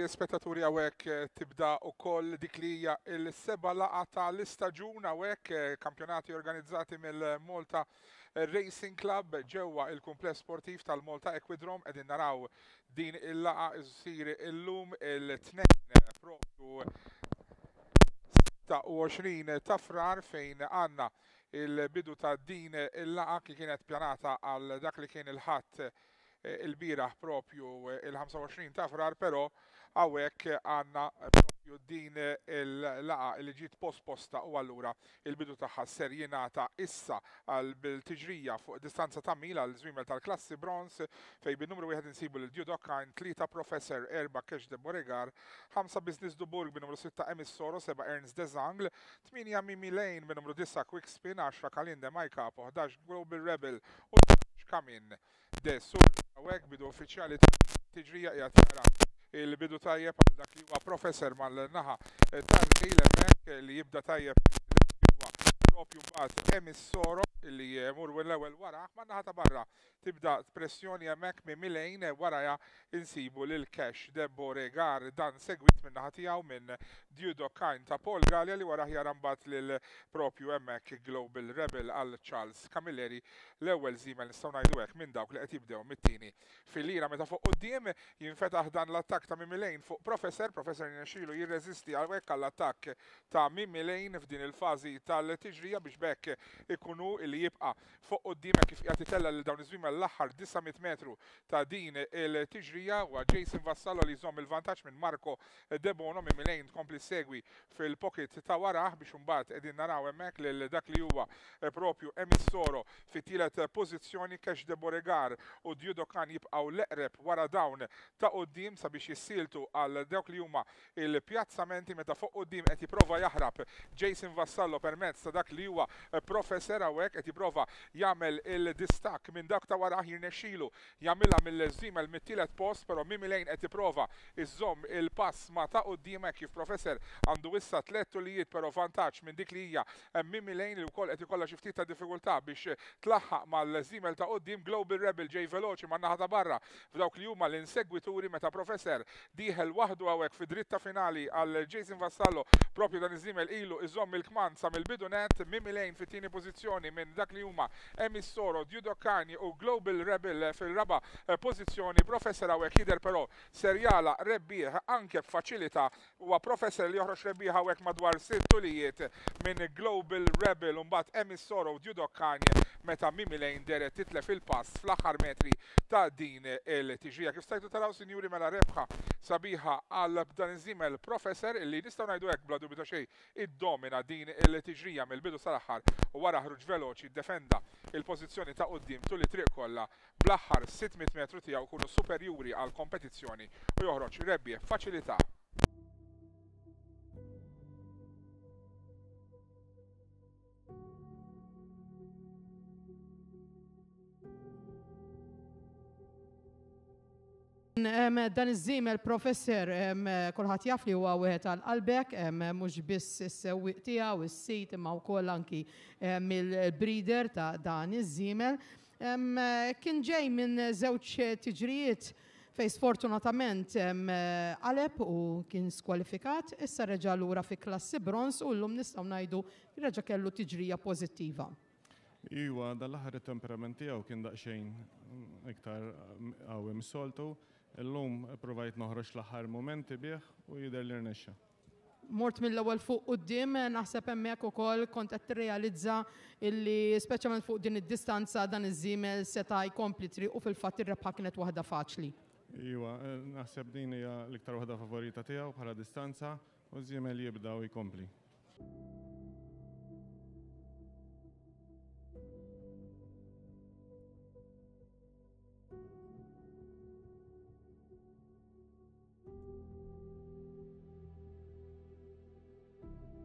grazzi spettaturi għawek eh, tibda u koll diklija il-seba laqa l-istagġun għawek eh, kampjonati organizzati mill-Malta Racing Club ġewwa il-kumpless sportiv tal-Malta Equidrom edin naraw din il-laqa iżsir il-lum il-tnejn eh, propju 26 ta' frar fejn għanna il-bidu ta' din il-laqa li kienet pjanata għal dak li kien il-ħadd Eh, il-biraħ propju eh, il-25 ta' frar, pero għawek għanna propju din eh, il-laqa li ġiet posposta u għallura il-bidu taħħa serjenata issa għal bil-tiġrija fuq distanza ta' mila għal zwimel tal-klassi bronz fej bin-numru 1 insibu l dudokkan tlita professor erba Kesh de Boregar, ħamsa Business Duburg bin-numru 6 Emis Soro, 7 Ernst de Zangl 8 Mimi Lane bin-numru 10 Quick Spin 10 Kalinde Majka, 11 Global Rebel u 12 Kamin dessur għawek bidu uffiċjali ta' tiġrija jgħat jara il-bidu tajjeb għal dak li huwa professor mal-naħa tal il li jibda tajjeb huwa propju bat emis li jemur u l-ewel wara, ah, ma naħata barra tibda pressjoni jemmek mi milejn eh, waraja insibu lil cash debbo regar dan segwit minn naħatijaw minn Dudo Kain ta' Paul Gallia li wara jaran bat propju jemmek Global Rebel għal Charles Camilleri l-ewel zimel nistaw najdu għek minn dawk li qed jibdew mit Fil-lira meta fuq qoddim jinfetaħ dan l-attak ta' Mimilejn fuq professor, professor jirnexilu jirreżisti għal għek għall-attak ta' Mimilejn f'din il-fazi tal-tiġrija biex bekk ikunu il li jibqa fuq qoddimek kif jagħti tella lil dawn iż l-aħħar 900 metru ta' din il-tiġrija u Jason Vassallo li jżomm il-vantaġġ minn Marco Debono minn lejn tkompli segwi fil-pocket ta' waraħ biex imbagħad qegħdin naraw hemmhekk lil dak li huwa propju Emissoro fit-tielet pożizzjoni Kesh de Boregar u Diodokan jibqgħu leqreb wara dawn ta' qoddim sabiex jissiltu għal dawk li huma il-pjazzamenti meta fuq qoddim qed jipprova jaħrab Jason Vassallo permezz ta' dak li huwa professor hawnhekk qed jipprova jagħmel il-distak minn dak ta' wara ħir nexxilu jagħmilha mill-żimel mit-tielet post, però mimi lejn qed jipprova iżomm il-pass ma ta' hekk kif professor għandu issa tliet tulijiet però vantaġġ minn dik li hija mimi lejn li wkoll qed ikollha xi ftit ta' diffikultà biex tlaħħaq mal-żimel ta' qudiem Global Rebel ġej Veloci man naħa ta' barra f'dawk li huma l-insegwituri meta professor diħel waħdu hawnhekk fi dritta finali għal Jason Vassallo propju dan iż-żimel ilu iżomm il-kman sa mill-bidunet mimi lejn fit-tieni pożizzjoni minn dak li huma Emissoro, Djudokani u Global Rebel fil-raba eh, pożizzjoni professor għawek jidher pero serjala rebbieħ anke faċilita huwa professor li joħroġ rebbieħ għawek madwar sittulijiet minn Global Rebel u mbagħad Emissoro u Judokani meta Mimilejn lejn deret fil il-pass fl-aħħar metri ta' din il-tiġija. Kif stajtu taraw sinjuri mela rebħa sabiħa għal dan iżim il-professor li nistaw ngħidu hekk bla dubita xejn id-domina din il-tiġrija mill-bidu sal u għara ħruġ veloċ kapaċi jiddefenda il-pożizzjoni ta' qoddim tul it-triq kollha bl-aħħar 600 metru tiegħu kunu superjuri għal kompetizzjoni u joħroġ rebbie faċilità Dan iż il professor kulħadd jaf li huwa wieħed għal-qalbek, mhux biss is-sewwieq tiegħu, is-sit imma wkoll anki mill-breeder ta' dan iż-żimel. Kien ġej minn żewġ tiġrijiet fej sfortunatament għaleb u kien skwalifikat, issa reġa lura fi klassi bronz u l-lum nistaw najdu reġa kellu tiġrija pozittiva. Iwa, dal-ħar temperamenti għaw kien daqxejn mm, iktar mm, għawim soltu, Illum provajt noħroġ l-aħħar momenti bih u jidher li rnexxa. Mort mill-ewwel fuq quddiem naħseb hemmhekk ukoll kont qed tirrealizza illi speċjalment fuq din id-distanza dan iż-żiemel seta' jkompli tri u fil-fatt ir-rebħa kienet waħda faċli. Iwa, eh, naħseb din hija l-iktar waħda favorita tiegħu bħala distanza u żiemel jibda u jkompli.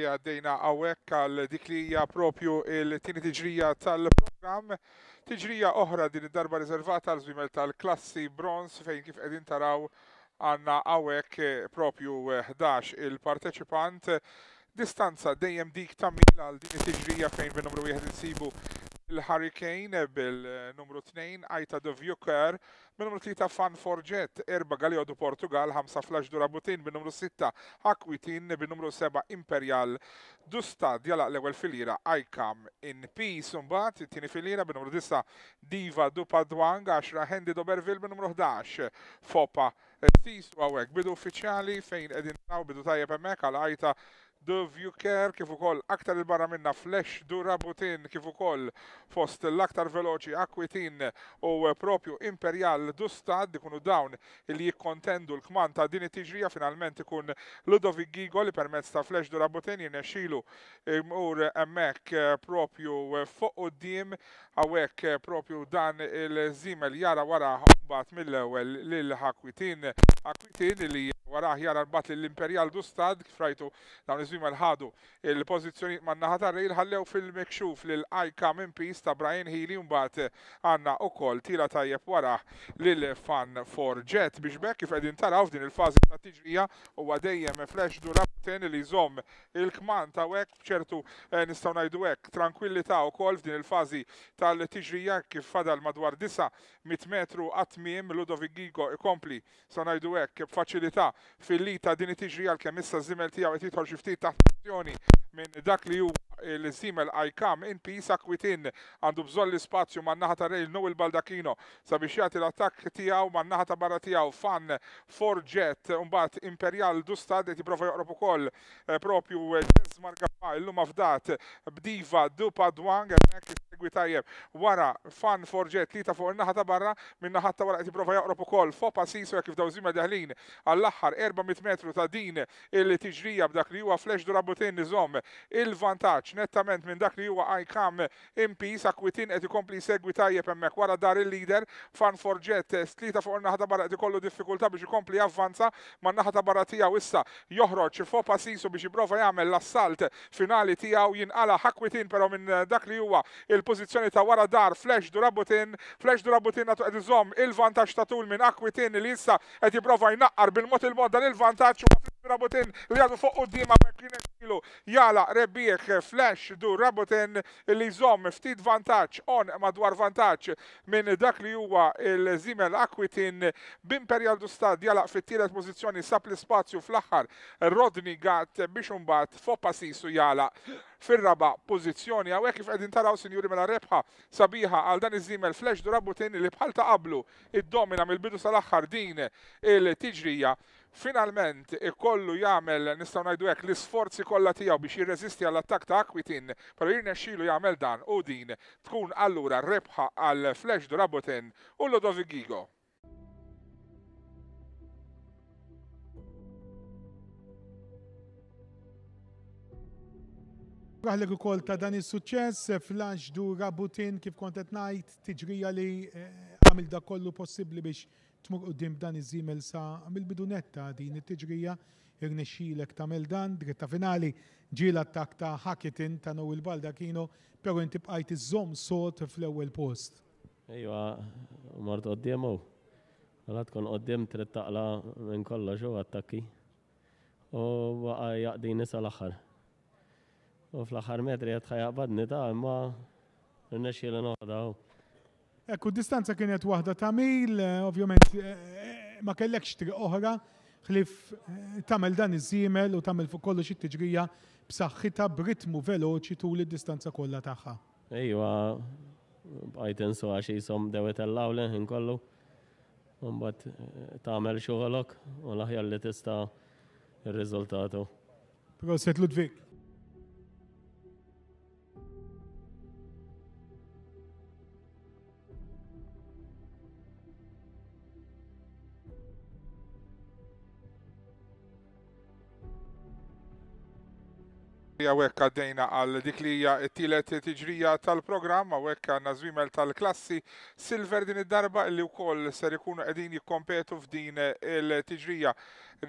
Għaddejna għawek għal dik li hija propju il-tini tiġrija tal-programm. Tiġrija oħra din id-darba riservata għal zwimel tal-klassi bronz fejn kif edin taraw għanna għawek propju 11 il-parteċipant. Distanza dejjem dik ta' għal din it-tiġrija fejn bin numru wieħed insibu il-Hurricane bil-numru eh, 2 Aita Dovjuker bil-numru 3 Fan Forget erba Galiodu Portugal 5 Flash Durabutin bil-numru 6 Aquitin, bil-numru 7 Imperial Dusta djala l-ewel filira Icam in Peace unbat it-tini filira bil-numru 10, Diva du Padwang 10 Hendi Doberville bil-numru 11 Fopa Tis eh, u għawek bidu uffiċjali fejn edin naw bidu tajjeb emmek għal Aita care kif ukoll aktar il-barra minna Flesh Durabutin kif ukoll fost l-aktar veloċi Akwitin u propju Imperial Dustad ikunu dawn li jikkontendu l-kman ta' din it-tiġrija finalment ikun Ludovic Gigo li permezz ta' Flesh Durabutin jinexxilu imur emmek eh, propju eh, fuq u d-dim għawek eh, propju dan il-zimel jara wara bat mill-ewel lil-Akwitin Akwitin li waraħ jara bat l-Imperial Dustad, frajtu dawn iż-żmima l-ħadu il pozizjoni man naħa tar-rejl ħallew fil-mekxuf l Ajka minn pis ta' Brian Healy mbagħad għandna kol tira tajjeb waraħ lil Fan Jet biex bekk kif qegħdin taraw f'din il-fażi ta' tiġrija huwa dejjem flash dura teni li jżomm il-kman ta' wek ċertu eh, nistaw najdu wek tranquillita u kol f'din il-fazi tal-tiġrija kif fadal madwar 900 metru għatmim Ludovic Gigo ikompli sa najdu wek faċilita fil ta' din it-tiġrija l-kemissa zimel tijaw għet jitħol ġiftit ta' minn dak li huwa l-simel ICAM in pisa kwitin għandu bżonn l spazju man naħa rejl nuw il-baldakino sabiex jagħti l attak tiegħu man ta' barra tiegħu fan Forget mbagħad Imperial Dusta qed jipprova joqrob ukoll eh, propju Jens il illum afdat b'diva Dupa Dwang hemmhekk segwi tajjeb wara fan forġet li ta' fuq il-naħa ta' barra minna ħatta wara qed jipprova jaqrob ukoll fopa sisu kif daw żima deħlin għall-aħħar 400 metru ta' din il-tiġrija b'dak li huwa flex durabutin niżomm il-vantaġġ nettament minn dak li huwa ICAM MP sakwitin qed ikompli segwi tajjeb hemmhekk wara dar il-leader fan forġet slita fuq il-naħa ta' barra qed ikollu diffikultà biex ikompli avvanza ma' naħa ta' barra tiegħu issa joħroġ fopa sisu biex jipprova jagħmel l-assalt finali tiegħu jinqala ħakwitin però minn dak li huwa il il-pozizjoni ta' wara dar, flash du rabutin, flash du rabutin għatu għed il-vantaċ ta' tul minn akwitin li jissa għed jiprofa jnaqqar bil-mot il-mod dan il-vantaċ Rabotin, li jgħadu fuq u dima mekkina kilu, jala rebbieħ flash du Rabotin li zom ftit vantaċ, on madwar vantaċ minn dak li huwa il-Zimel Aquitin b'Imperial du Stad jala fit-tielet pożizzjoni sab l-spazju fl-aħħar Rodni Gat biex umbat foppa sisu jala fir-raba pożizzjoni għawek kif qegħdin taraw sinjuri mela rebħa sabiħa għal dan iż-żimel flash du Rabotin li bħalta qablu id-domina mill-bidu sal-aħħar din il-tiġrija finalment ikollu jagħmel nistgħu ngħidu hekk l-isforzi kollha tiegħu biex jirreżisti għall attak ta' Akwitin, però xilu jagħmel dan u din tkun allura rebħa għal Flash Durabotin u Lodovic Gigo. Raħlek u kol ta' dan il-sucċess, Flash rabutin kif kontet najt, tiġrija li eh, għamil da kollu possibli biex tmur qudiem dan iż-żimel sa mill-bidunetta din it-tiġrija irnexxilek tagħmel dan dritta finali ġiela attak ta' Hakitin ta' il Balda kienu, però inti bqajt iżżomm sot fl-ewwel post. Ejwa, mort qoddiemu. Għala mela tkun qoddiem trid taqla minn kollox u attakki. U waqa jaqdini sal-aħħar. U fl-aħħar metri qed ħajaqbadni ta' imma rnexxiela noħda. Ekku, distanza kienet waħda mil, eh, ovvjament eh, eh, ma kellekx triq oħra, ħlif tamel dan iż-żiemel u tamel fuq kollox it-tiġrija b'saħħitha b'ritmu veloċi tul id-distanza kollha tagħha. Ejwa, bajten su xi jisom dewet l-awlen kollu. Mbagħad tagħmel xogħolok u l-aħjar li tista' ir-riżultatu. Proset Ludwig. Kollegi għawek għaddejna għal dik li hija t-tielet tiġrija tal-programm għawek għanna zwimel tal-klassi silver din id-darba li wkoll ser ikunu qegħdin jikkompetu f'din il-tiġrija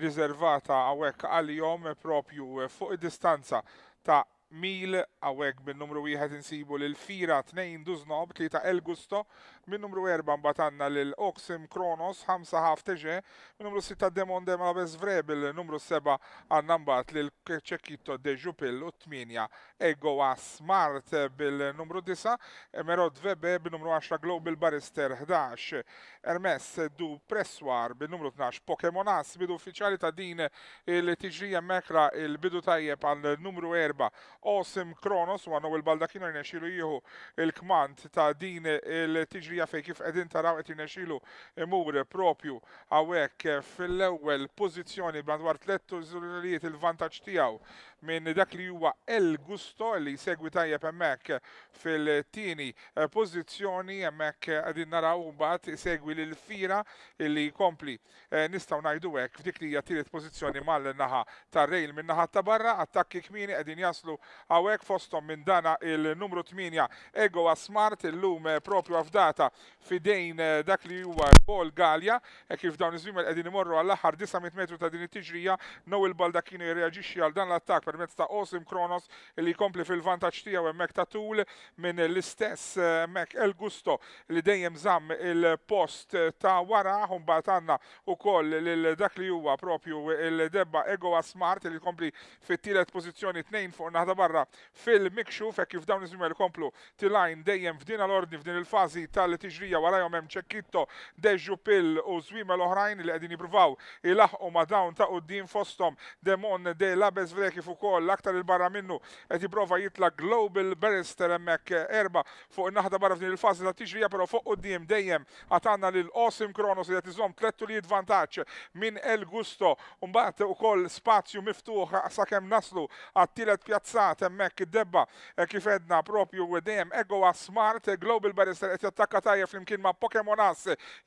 riservata għawek għal-jom propju fuq id-distanza ta' mil għawek bin numru wieħed insibu l-fira 2 duznob 3 El Gusto Min numru 4 mbagħad lil Oxim Kronos, 5 ħaf teġe. min numru 6 Demon Dema Vrebel, numru 7 għandna mbagħad lil Ċekito De Jupil u 8 Egoa Smart bil-numru 9, Emerod Vebe bil-numru 10 Global Barrister 11, Hermes Du Presswar bil-numru 12 Pokemon As bidu uffiċjali ta' din il-tiġrija mekra il-bidu tajjeb għal numru 4 Osim Kronos u għannu il-baldakino jnexilu jihu il-kmant ta' din il-tiġrija fija fej kif qegħdin taraw qed jinexxilu imure propju għawek fil-ewwel pożizzjoni bandwar Tlettu tużurijiet il-vantaġġ tiegħu minn dak li huwa El Gusto li segwi tajjeb hemmhekk fil-tieni eh, pozizjoni hemmhekk qegħdin naraw mbagħad segwi l fira li jkompli eh, nistgħu ngħidu hekk f'dik li hija pozizjoni pożizzjoni mal-naħa tar-rejl minn naħa ta' barra attakki kmini qegħdin jaslu għawek fosthom minn dana il-numru 8 Ego Smart illum eh, propju għafdata issa fidejn eh, dak li huwa Paul Galja, e kif dawn iż-żmien qegħdin imorru għall-aħħar 900 metru ta' din it-tiġrija, no il-baldakini jirreaġixxi għal dan l-attak permezz ta' Osim Kronos li jkompli fil-vantaġġ tiegħu hemmhekk ta' tul minn l-istess hemmhekk eh, El Gusto li dejjem żamm il-post ta' wara mbagħad għandna ukoll lil dak li huwa propju il-debba Egoa Smart li jkompli fit-tielet pożizzjoni tnejn fuq naħda barra fil-mikxu e kif dawn iż-żmien komplu tilajn dejjem f'din l-ordni f'din il-fażi tal li tiġrija warajhom hemm ċekkitto Deġu Pill u żwiema l-oħrajn li qegħdin jippruvaw ilaħqu ma' dawn ta' quddiem fosthom Demon De Labes Vreki kif ukoll aktar il-barra minnu qed jipprova jitla Global Barrister hemmhekk erba' fuq in-naħda barra f'din il-fażi ta' tiġrija però fuq quddiem dejjem għatanna lil Osim Kronos li qed iżomm tlettu li vantaġġ minn El Gusto u mbagħad ukoll spazju miftuħ sakemm naslu għat-tielet pjazzat hemmhekk id-debba kif edna propju dejjem ego smart Global Barrister qed jattakka tajja flimkien ma' Pokemonas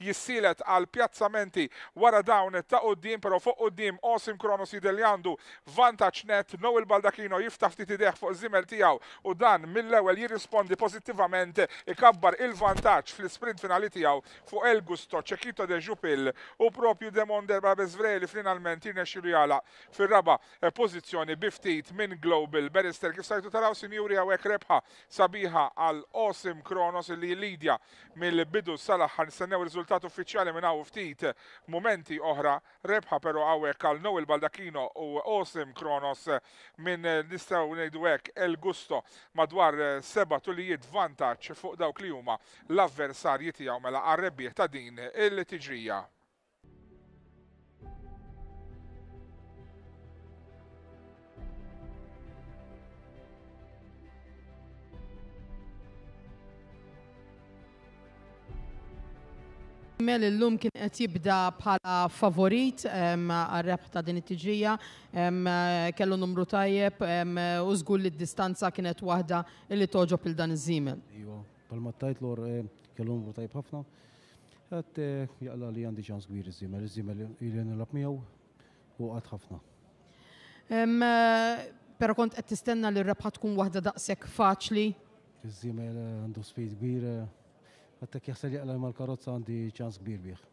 jissilet għal pjazzamenti wara dawn ta' qoddim, pero fuq qoddim Osim Kronos jidiljandu vantaċ net il Baldakino jiftaf titideħ fuq zimel tijaw u dan mill-ewel jirrispondi pozittivament ikabbar il-vantaċ fl-sprint finali tijaw fuq El Gusto ċekito de Jupil u propju Demon Derba Bezvreli finalment jirnexxilu jala fil-raba eh, pozizjoni biftit minn Global Berister kif sajtu taraw sinjuri għawek rebħa sabiħa għal Osim Kronos li Lidja mill-bidu sal-aħħar nistennew riżultat uffiċjali minn hawn ftit momenti oħra rebħa però għawek għal Noel Baldakino u Osim Kronos minn eh, nistaw ngħidu il El Gusto madwar eh, seba tulijiet vantaġġ fuq dawk li huma l-avversarji tiegħu mela għarrebbieħ ta' din il-tiġrija. Mel illum kien qed jibda bħala favorit għar-rebħ ta' din it-tiġija, kellu numru tajjeb u żgur li d-distanza kienet waħda li toġob il dan iż-żiemel. Iwa, palma tajt lor kellu numru tajjeb ħafna. Għat eh, jaqla li għandi ċans kbir iż-żiemel, iż-żiemel il-jen miegħu u għad ħafna. Pero kont qed tistenna li r-rebħa tkun waħda daqshekk faċli? Iż-żiemel eh, għandu sfid kbir, eh, għattek kjaħsel jaqla ma l-karozza għandi ċans kbir bieħ.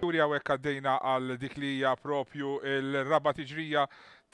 Turja u għaddejna għal dik li hija propju il-raba tiġrija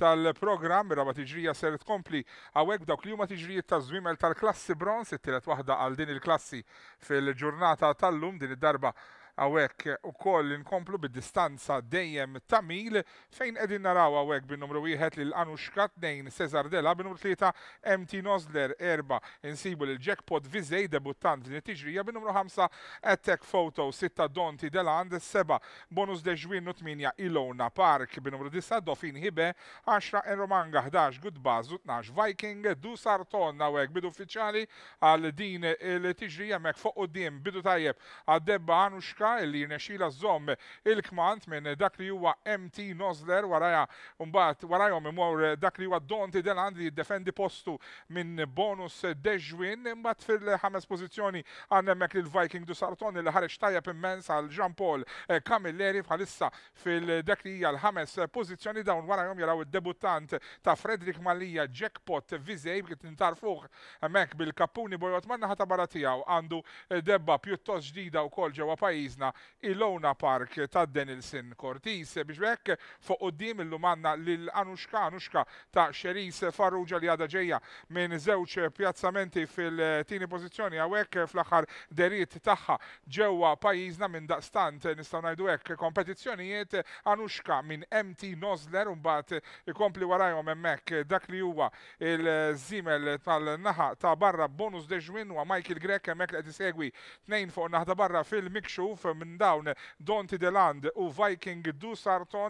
tal-programm, raba tiġrija ser tkompli għawek dawk li huma tiġrijiet ta' żwimel tal-klassi bronz, it-tielet waħda għal din il-klassi fil-ġurnata tal-lum din id-darba għawek u koll inkomplu bid-distanza dejjem tamil fejn edin naraw għawek bin numru 1 lil Anushka 2 Cesar Della bin numru 3 MT Nosler 4 insibu l jackpot Vizej debuttant din it-tiġrija bin numru 5 Attack Photo 6 Donti Deland 7 Bonus de Jwin 8 Ilona Park bin numru disa Dofin Hibe 10 Enromanga 11 Goodbuzz 12 Viking Du Sarton għawek bidu uffiċjali għal din il-tiġrija mek fuq u bidu tajjeb għad-debba Anushka Amerika illi jirnexxila żomm il-kmant minn dak li huwa MT Nozler waraja mbagħad warajom imur dak li huwa Donti Deland li jiddefendi postu minn bonus Deġwin imbat fil-ħames pozizjoni għandna hemmhekk lil Viking du Sarton li ħareġ tajjeb immens għal Jean Paul Camilleri bħalissa fil-dak li hija l-ħames pozizjoni dawn warajom jaraw il debuttant ta' Fredrik Malija Jackpot Vizej kif intarfuh mek bil kapuni bojot manna ħata baratijaw għandu debba pjuttost ġdida u kol ġewa pajis ħadizna il-Lona Park ta' Denilson Cortis biex bekk fuq qoddim illum għandna lil Anushka Anushka ta' Xeris Farrugia li għada ġejja minn żewġ pjazzamenti fil-tieni pożizzjoni hawnhekk fl-aħħar deriet tagħha ġewwa pajjiżna minn daqstant nistgħu ngħidu hekk kompetizzjonijiet Anushka minn MT Nozler imbagħad ikompli warajhom hemmhekk dak li huwa il-żimel tal-naħa ta' barra bonus deġwin u Michael Grek hemmhekk qed isegwi tnejn fuq naħda barra fil-mikxuf minn dawn Donti Deland u Viking Du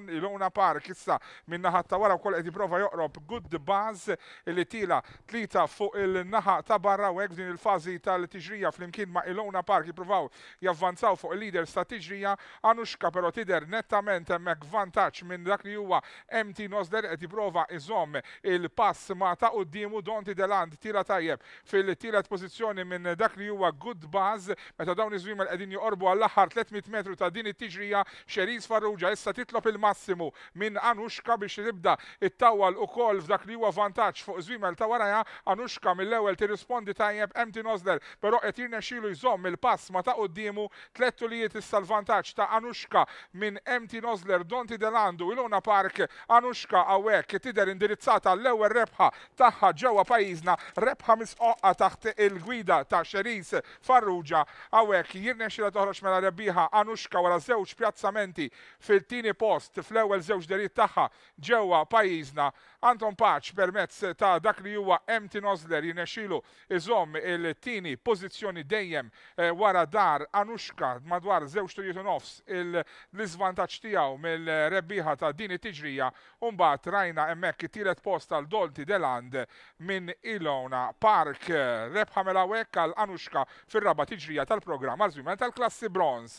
il Ilona Park issa minn naħa ta' wara kol qed jipprova joqrob Good Buzz li tila tlita fuq il-naħa ta' barra u din il-fażi tal-tiġrija flimkien ma' Ilona Park jippruvaw javvanzaw fuq il-leaders ta' tiġrija għanuxka però tider nettament mek vantaġġ minn dak li huwa MT Nosder qed jipprova iżomm il-pass ma ta' d-dimu Donti Deland tira tajjeb fil-tielet pożizzjoni minn dak li huwa Good Buzz meta dawn iż-żwimel edin joqorbu għall madwar 300 metru ta' din it-tiġrija Xeriz Farrugia issa titlob il-massimu minn Anushka biex tibda it-tawal u kol f'dak li huwa vantaġġ fuq żwimel ta' waraja Anushka mill-ewwel tirrispondi tajjeb Emti Nozler, però qed xilu jżomm il-pass ma ta' quddiemu tlettu li issa l-vantaġġ ta' Anushka minn Emti Nozler Donti Delandu iluna Park Anushka hawnhekk tidher indirizzata l-ewwel rebħa tagħha ġewwa pajjiżna rebħa misqoqqa taħt il-gwida ta' Xeriz Farrugia hawnhekk jirnexxiela toħroġ mela rebbieħa Anushka wara żewġ pjazzamenti fil-tieni post fl-ewwel żewġ deritt tagħha ġewwa pajjiżna Anton Paċ permezz ta' dak li huwa Empty Nozler jinexilu iżom il-tini pozizjoni dejjem eh, wara dar Anushka madwar zewġ turjitu nofs l lizvantaċ tijaw mill-rebbiħa ta' din it-tiġrija mbagħad rajna emmek tiret post tal Dolti Deland minn Ilona Park. Rebħa mela wekk għal Anushka fil-raba tiġrija tal-programm għal tal-klassi bronz.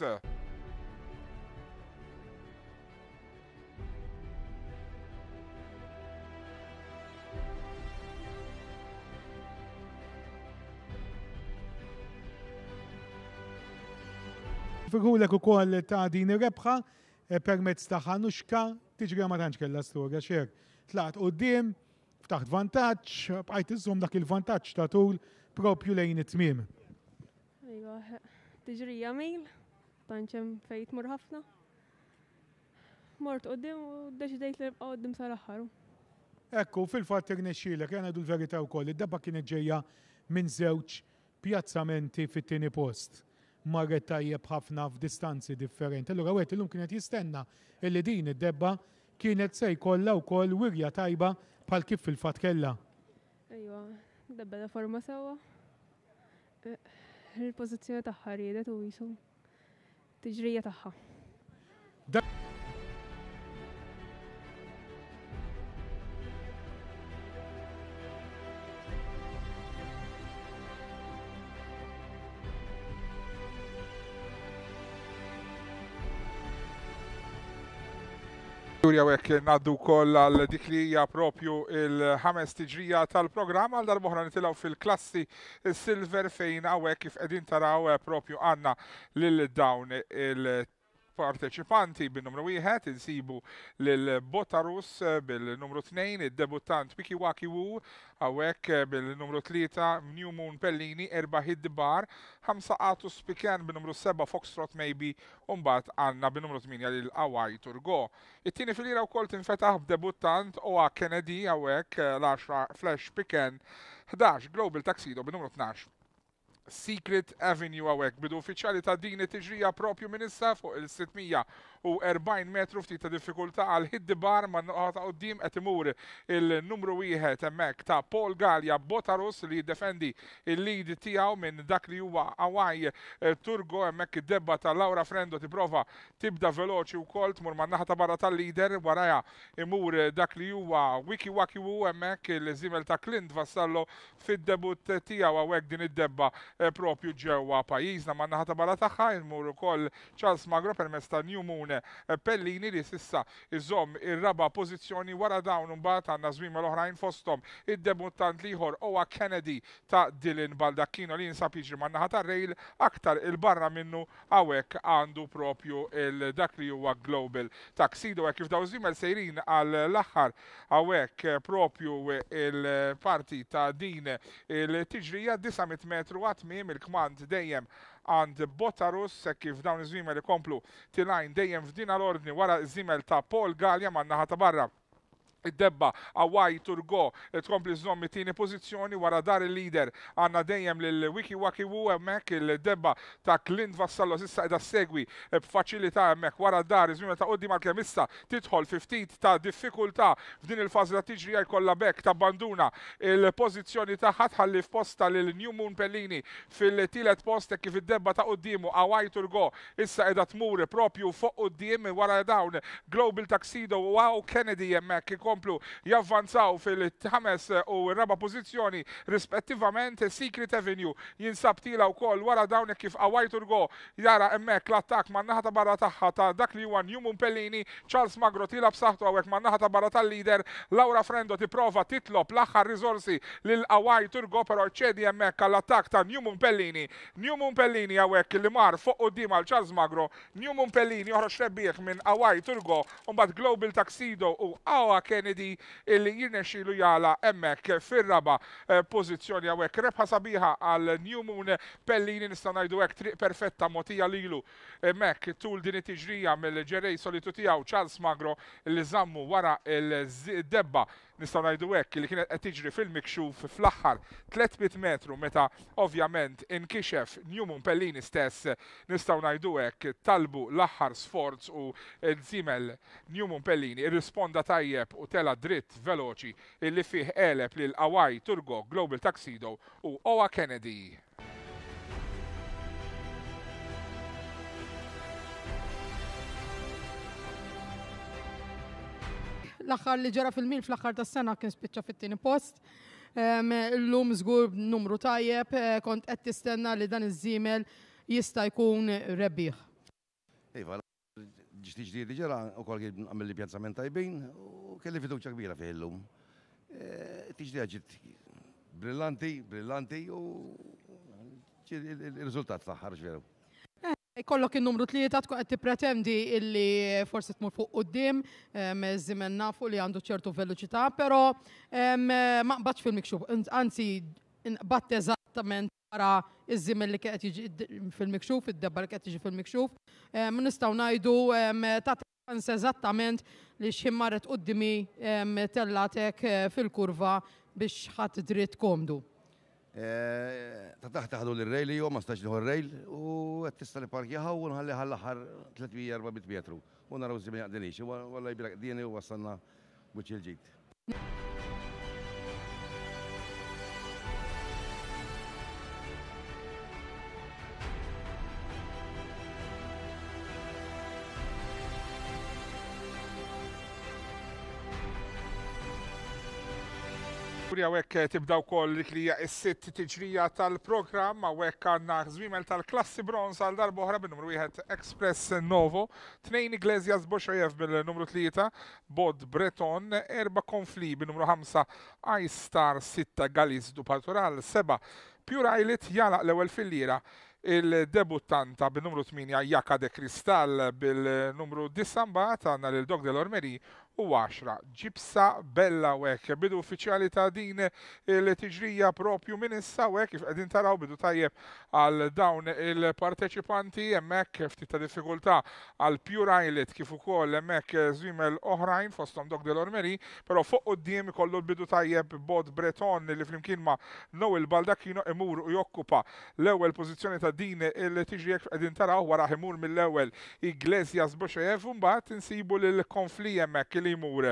nifirħulek l ta' din rebħa e, permezz ta' ħanuxka tiġri ma tantx kella storja xer. Tlaqt d-dim, ftaħt vantaġġ, bħajt iżżum dak il-vantaġġ ta' tul propju lejn it-tmiem. Ejwa, iva, tiġri jamil, tanċem fejt mur ħafna. Mort dim u deċidejt li d-dim sal-aħħar. Ekku, fil-fatt jena d-dul l-verità wkoll, id-dabba kienet ġejja minn żewġ pjazzamenti fit-tieni post marret tajjeb ħafna f'distanzi differenti. Allura għet illum kienet jistenna illi din id-debba kienet se jkollha wkoll wirja tajba bħal kif fil fat kella. Ejwa, debba da forma sewa. Eh, il-pożizzjoni tagħha rridet u jisum. Tiġrija tagħha. u wek naddu koll għal dik li hija propju il-ħames tiġrija tal-programm għal darbohra nitilgħu fil-klassi silver fejn hawnhekk kif qegħdin taraw eh, propju għanna lil dawn il parteċipanti bin-numru wieħed insibu lil Botarus eh, bil-numru 2, il debuttant Wiki Waki Wu għawek eh, bil-numru 3 New Moon Pellini, erba' bar, ħamsa għatu spikan bin-numru 7 Foxtrot Maybe, umbat għanna għandna bin-numru 8 lil Awai Turgo. It-tieni fil-ira wkoll tinfetaħ b'debuttant Oa Kennedy għawek eh, l-10 Flash Piken 11 Global Taxido bin-numru 12 Secret Avenue għawek bidu uffiċjali ta' Dini tiġrija propju minissa fuq il-640 metru ftit ta' diffikulta għal bar ma' noqgħod qoddim qed imur il-numru wieħed hemmhekk ta' Paul Gallia Botaros li jiddefendi il-lead tiegħu minn dak li huwa Awaj eh, Turgo hemmhekk id-debba ta' Laura Frendo tipprova tibda veloċi wkoll tmur man naħa ta' barra tal-lider waraja imur dak li huwa Wiki Waki Wu hemmhekk il zimel ta' Clint Vassallo fid-debut tiegħu għawek din id-debba Eh, propju ġewwa pajjiżna ma naħa tabala tagħha jmur ukoll Charles Magro per mesta New Moon eh, Pellini li sissa iżomm ir-raba pożizzjoni wara dawn imbagħad għandna żwiem l-oħrajn fosthom id-debuttant liħor Owa Kennedy ta' Dylan Baldacchino li jinsab jiġri ma naħata rejl aktar il-barra minnu hawnhekk għandu propju il-dak li huwa Global Taxido hekk kif daw żwiem sejrin għal l-aħħar propju il-parti ta' din il-tiġrija 900 metru għat tmiem il-kmand dejjem għand Botarus se kif dawn iż-żmimel ikomplu tilajn dejjem f'din l-ordni wara iż-żimel ta' Paul Galja man-naħa ta' barra id-debba għawaj turgo eh, tkompli zommi tini pozizjoni wara dar il-lider għanna dejjem l-wiki waki wu emmek il-debba ta' Clint Vassallo sissa edha segwi eh, b'faċilità emmek wara dar iżmina ta' qoddim għal issa titħol fi ta' diffikultà f'din il ta' tiġri għaj kolla bek ta' banduna il-pozizjoni ta' ħatħalli f'posta l-New Moon Pellini fil-tilet post e kif id-debba ta' Uddimu għawaj turgo issa edha tmur propju fuq Uddim wara dawn Global Taxido u Wow Kennedy jemmek jikomplu javvanzaw fil-ħames u raba pozizjoni rispettivament Secret Avenue jinsab tila u kol wara dawnek kif għawajtu turgo. jara emmek l-attak man naħata barra taħħa ta' dak li huwa New Pellini, Charles Magro tila b'saħtu għawek man naħata barra tal-lider, Laura Frendo tiprofa titlob l-axħar rizorsi lil-għawajtu Urgo, pero ċedi emmek l attak ta' New Pellini. New Pellini għawek li mar fuq u dima charles Magro, New Pellini uħroċ rebbieħ minn għawajtu Turgo, un bad Global Taxido u għawak Kennedy illi jirnexxilu jala emmek fir-raba eh, pożizzjoni rebħa sabiħa għal New Moon Pellini nista' ngħidu hekk triq perfetta motija lilu mek tul din it-tiġrija mill-ġerej solitu tiegħu Charles Magro li zammu wara il-debba nistgħu ngħidu hekk li kienet qed tiġri fil-mikxuf fl-aħħar 300 metru meta ovvjament inkixef Newman Pellini stess nistgħu ngħidu hekk talbu l-aħħar sforz u nżimel Newman Pellini irrisponda tajjeb u tela dritt veloċi illi fih eleb lil Hawaii Turgo Global Taxido u Owa Kennedy. l-axar li ġara fil-mil fl-axar tas sena kien spiċċa fit-tieni post. L-lum zgur numru tajjeb, eh, kont qed tistenna li dan iż-żiemel jista' jkun rebbieħ. Iva, ġtiġdi li ġara u kol għamil li pjazzament tajbin u kelli fiduċa kbira fi l-lum. Eh, Tiġdi ġit brillanti, brillanti u il-rizultat taħħar ġveru. Kollok il-numru tlieta tkun qed tippretendi illi forsi tmur fuq qudiem ehm, żimen nafu li għandu ċertu veloċità, però ehm, ma qbadx fil-mikxuf. Anzi, inqbatt eżattament wara iż-żim li qed jiġi fil-mikxuf, id-debba li qed jiġi fil-mikxuf. Ehm, nistgħu ngħidu ta' ċans eżattament li marret qoddimi tellatek eh, fil-kurva biex ħadd dritt komdu. Ta' eh, taħt taħdu l-rejl jo, ma stax nħor rejl u għattista li parkja ħaw u nħalli għall-ħar 300-400 metru. U naraw zimmi għadinix, u għallaj bil-għadini u għasanna buċi l-ġit. ġifri għawek eh, tibdaw kol dik li s-sitt tiġrija tal-program, għawek għanna għzwimel tal-klassi bronz għal darba oħra bil-numru 1 Express Novo, 2 Iglesia Boxojev bil-numru 3, Bod Breton, Erba' Konfli bil-numru 5, I-Star 6 Galiz du Patural, 7 Pure Islet jalaq l-ewel fil-lira il-debuttanta bil-numru 8 Jaka de Kristall bil-numru 9 mbagħad għandna lil Dog del Ormeri u 10. Ġibsa bella wek, bidu uffiċjali ta' din il-tiġrija propju minn issa wek, kif qegħdin taraw bidu tajjeb għal dawn il-parteċipanti hemmhekk ftit ta' diffikulta għal Pure Islet kif ukoll hemmhekk zwimel oħrajn fostom dok del-Ormeri, pero fuq quddiem ikollu kollu bidu tajjeb bod Breton li flimkien ma' Noel Baldakino imur u jokkupa l-ewwel pożizzjoni ta' din il-tiġrija kif qegħdin taraw wara imur mill-ewwel Iglesias Boxejev u mbagħad insibu l konfli hemmhekk li jmur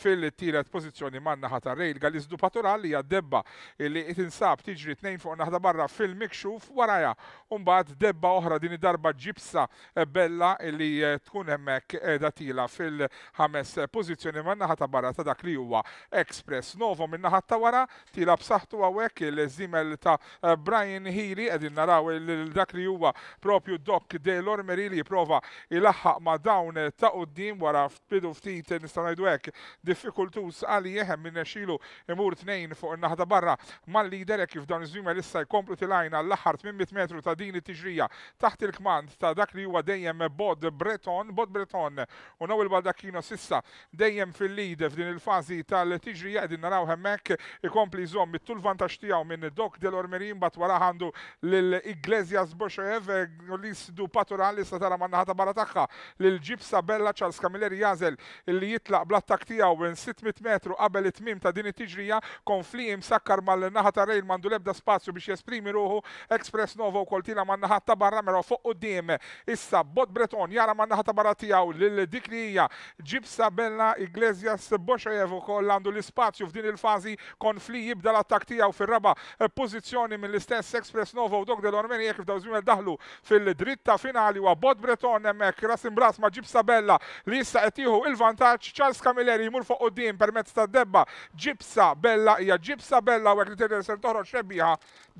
fil-tielet pożizzjoni manna ħata Rejl għal-izdu Patural li debba li jtinsab tiġri tnejn fuq naħda barra fil-mikxuf waraja. Umbat debba oħra din darba ġibsa bella li tkun hemmek datila fil-ħames pożizzjoni manna ħata barra ta' dak li huwa Express Novo minna ta wara tila b'saħħtu għawek il zimel ta' Brian Healy qegħdin naraw dak li huwa propju Doc Delormeri li jipprova il ħaq ma' dawn ta' qudiem wara f'bidu ftit nista' nista' ngħidu hekk diffikultuż għalih hemm minn nexilu imur tnejn fuq naħda barra mal-lider kif dan iż-żmien issa jkomplu tilajna l-aħħar 800 metru ta' din it-tiġrija taħt il-kmand ta' dak li huwa dejjem Bod Breton, Bod Breton u naw il-Baldakino sissa dejjem fil-lid f'din il-fażi tal-tiġrija qegħdin naraw hemmhekk ikompli jżomm it-tul vantaġġ tiegħu minn Dok del Ormerin bat wara għandu l-Iglesias Boshev eh, Lis du Patural li sa tara man-naħa barra tagħha lil Ġibsa Bella Charles Camilleri jażel li jitla titlaq blattak tijaw minn 600 metru qabel it-tmim ta' din it-tiġrija konfli imsakkar mal naħat ta' rejl mandu lebda spazju biex jesprimi ruħu Express Novo tila man naħat ta' barra mero fuq dim. Issa Bot Breton jara man naħat ta' barra tiegħu lil dik li hija Ġibsa Bella Iglesias Boxejev kol għandu l-ispazju f'din il-fażi konfli jibda l-attak tiegħu fir-raba pożizzjoni mill-istess Express Novo u dok dell-Ormeni jek f'daw żmien daħlu fil-dritta finali wa Bot Breton hemmhekk ras imbras ma' Ġibsa Bella li issa qed il-vantaġġ Charles Camilleri jmur fuq qudiem permezz ta' debba ġibsa bella hija ġibsa bella u hekk li tidher ser toħroġ rebbieħa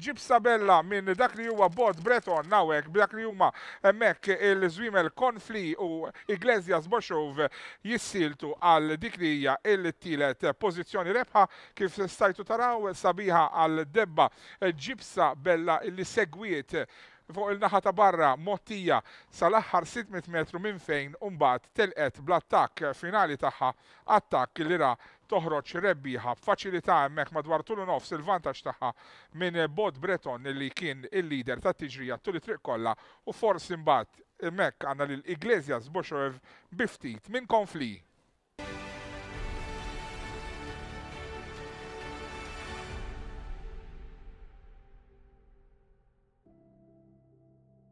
ġibsa bella minn dak li huwa Bod Breton nawek b'dak li huma hemmhekk il-żwiemel Konfli u Iglesias Zboxov jissiltu għal dik li hija il-tielet pożizzjoni rebħa kif stajtu taraw sabiħa għal debba ġibsa bella li segwiet fuq il-naħa ta' barra mottija sal-aħħar 600 metru minn fejn umbat telqet bl-attak finali tagħha attak li ra toħroġ rebbiħa b'faċilità hemmhekk madwar tul nofs il-vantaġġ tagħha minn Bod Breton li kien il-lider tat-tiġrija tul it-triq kollha u forsi mbagħad hemmhekk għandna lil Iglesias Boxoev biftit minn konflitt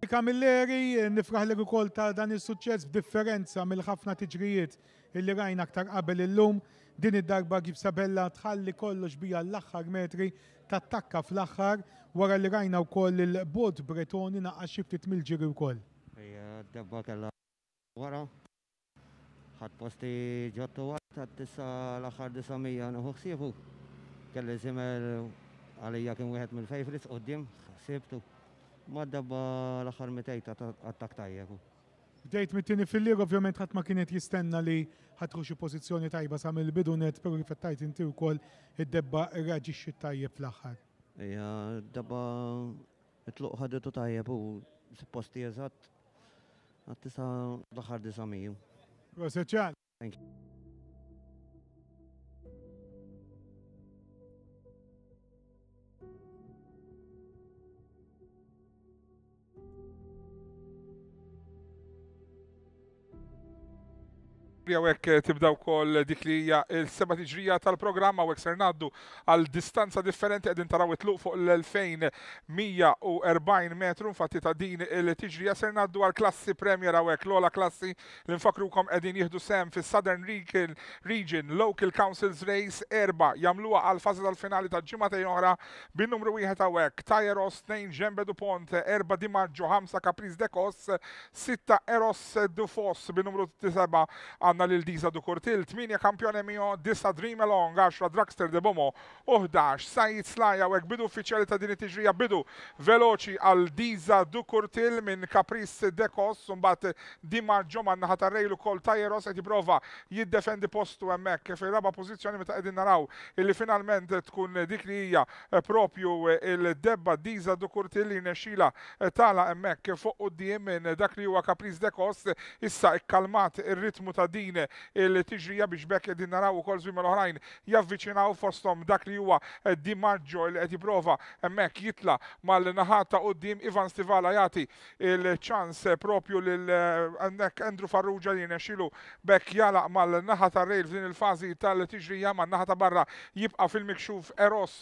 Kamilleri, nifraħlek ukoll ta' dan is-suċċess b'differenza mill-ħafna tiġrijiet illi rajna aktar qabel illum. Din id-darba ġib sabella tħalli kollox bija l-aħħar metri ta' takka fl-aħħar wara li rajna wkoll il-bod Bretoni naqqa xiftit mill-ġiri wkoll. Dabba kella wara. Ħad posti ġottu għat, ħad tisa l axħar disa mija nħuħsibu. Kelli zimmer għalija kien wieħed mill-favorites, qoddim, sibtu. Maddabba l-axar mitajt għattak tajjeku. Bdejt mit-tini fil liru ovvjament ħat ma kienet jistenna li ħatru xi pożizzjoni tajba sa mill bidunet net, pero rifettajt inti wkoll id-debba raġixxi tajjeb fl-aħħar. Ija, dabba it-luq ħadetu tajjeb u supposti posti għat tisa l axar disa miju. ċan. Thank you. bija għawek eh, tibdaw kol dik li hija il-seba tiġrija tal-programma għawek ser naddu għal distanza differenti qegħdin taraw it fuq l-2140 metru fatti ta' din il-tiġrija ser naddu għal klassi Premier għawek l-ola klassi l-infakru nfakrukom qegħdin jieħdu sem fis-Southern Region Local Councils Race erba jagħmluha għal fażi tal-finali ta' ġimgħatejn oħra bin-numru wieħed għawek Tajeros 2 Ġembe Dupont Erba di Maġġu 5 Capriz Dekos 6 Eros Dufos bin-numru 7 għanna lil Diza Dukurtil, 8 kampjoni Mio Disa Dream Along, 10 Dragster de Bomo, 11 Sajid Slaja, u bidu uffiċjali ta' din it-tiġrija bidu veloċi għal Diza Dukurtil minn Kapris Dekos, bat Dimar Ġoman naħat arrejlu kol Tajeros qed jipprova jiddefendi postu hemmhekk kif il raba pożizzjoni meta qegħdin naraw illi finalment tkun dik li hija propju il-debba Diza Kurtil li nexxila tala hemmhekk fuq quddiem minn dak li huwa Kapris Dekos issa ikkalmat ir-ritmu ta' Diza din il-tiġrija biex bekk din naraw u kol zwimma l-oħrajn javviċinaw fostom dak li huwa Di Maggio li qed jipprova hemmhekk jitla mal-naħata dim Ivan Stivala jagħti il-ċans propju lil eh, Andrew Farrugia li nexilu bekk jalaq mal-naħa rejl f'din il-fażi tal-tiġrija ma' naħata barra jibqa' fil-mikxuf Eros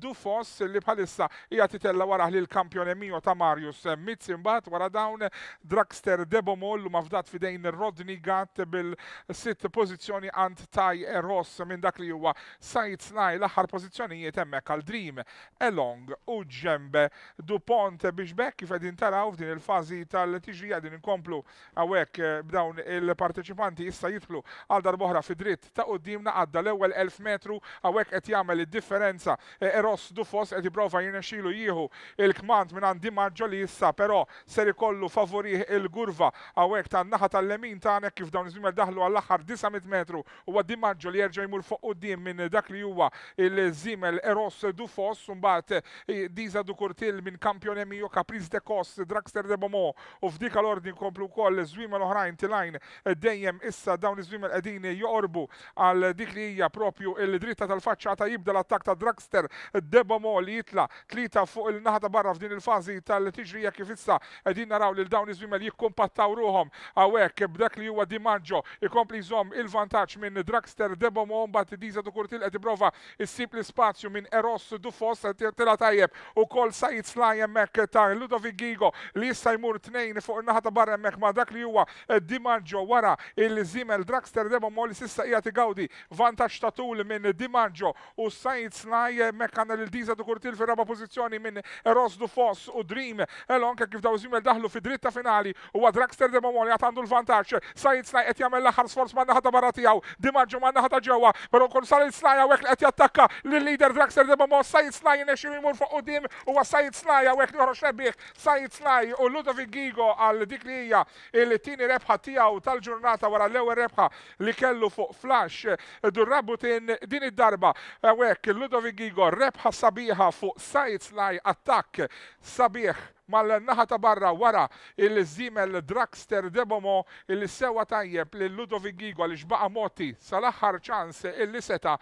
Dufos li bħalissa jati titella wara li l-kampjone mio ta' Marius Mitzimbat wara dawn Dragster Debomol u mafdat fidejn Rodni Gat bil sitt pożizzjoni għand taj e Ross minn dak li huwa sajt snaj l-aħħar pożizzjonijiet hemmhekk għal Dream, Elong u ġembe Dupont biex bekk kif qegħdin taraw f'din il-fażi tal-tiġrija din inkomplu hawnhekk eh, b'dawn il-parteċipanti issa jidħlu għal darbohra fi dritt ta' qudiemna għadda l-ewwel 1000 metru hawnhekk qed jagħmel id-differenza Eros eh, eh, Dufos qed jipprova jirnexxielu jieħu il-kmand minn għandi Maggio li issa però ser ikollu favorih il-gurva hawnhekk tan-naħa tal-lemin tagħna kif dawn iż-żmien jaħlu għall-aħħar 900 metru u għaddi maġġu li jerġa' jmur fuq qudiem minn dak li huwa il zimel Eros Dufos un bat eh, Diza Dukurtil minn Kampjone Emio Capriz de Kos, Dragster de Bomo u f'dik għal-ordin komplu wkoll zwimel oħrajn tilajn eh, dejjem issa dawn iż-żwiemel qegħdin jorbu għal dik li hija propju il-dritta tal-faċċata jibda l-attak ta' Dragster de Bomo li jitla tlita fuq il naħata barra f'din il-fażi tal-tiġrija kif issa qegħdin naraw lil dawn iż-żwiemel jikkumpattaw ruhom għawek b'dak li huwa Di Maggio ikompli zom il-vantaġġ minn Dragster Debom u Diza Dukurtil qed iprova issib l spazju minn Eros Dufos tila tajjeb u kol sajt Slaj hemmhekk ta' Ludovic Gigo li jista' jmur tnejn fuq naħata barra hemmhekk ma' dak li huwa eh, Dimanġo wara il zimel Dragster Debom li s'issa qiegħed igawdi vantaċ ta' tul minn Dimanġo u sajt Slaj hemmhekk għandna lil Diza Dukurtil fi raba pozizjoni minn Eros Dufos u Dream Elon kif daw zimel daħlu fi dritta finali u Draxter Debom li għandu l-vantaġġ sajt Slaj qed l axar sforz man naħa ta' barra tiegħu, dimaġġu man naħa ta' ġewwa, però kun sar il-snaja wek għet jattakka l leader Draxler de Momo sajt snaj nexxi jmur fuq dim u sajt snaja wek joħroġ xebbiħ sajt snaj u Ludovic Gigo għal dik li hija il tini rebħa tijaw tal-ġurnata wara l ewe rebħa li kellu fuq flash durrabutin din id-darba għek Ludovic Gigo rebħa sabiħa fuq sajt snaj attak sabiħ mal-naħa ta' barra wara il-żimel Dragster Debomo il sewa tajjeb li Ludovic Gigo li xbaqa moti sal-aħħar ċans illi seta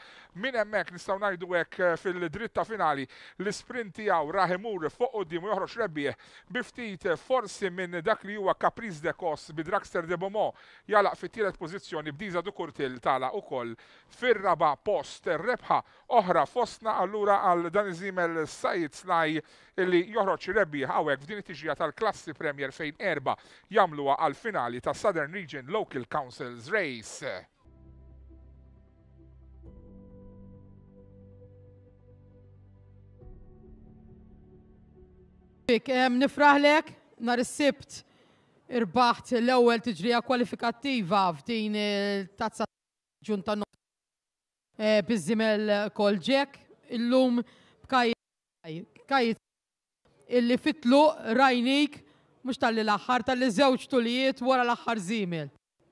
minn hemmhekk nistgħu ngħidu hekk eh, fil-dritta finali l-isprint tiegħu raħimur fuq dimu joħroċ rebbie biftit forsi minn dak li huwa Capriz de Kos bi Dragster Debomo jalaq fit-tielet pożizzjoni b'diża dukurtil tala koll fir-raba post rebħa oħra fostna allura għal dan iż-żimel Sajid Snaj li joħroġ Rebbie għawek għalhekk f'din it-tiġrija tal-klassi Premier fejn erba' jagħmluha għal-finali ta' Southern Region Local Councils Race. Nifraħlek, nar is-sibt irbaħt l-ewwel tiġrija kwalifikattiva f'din il-tazza ġunta eh, bizzimel kolġek illum bkajt illi fitlu rajnik mux tal-li l-axħar tal-li zewċ tulijiet wara l-axħar zimil.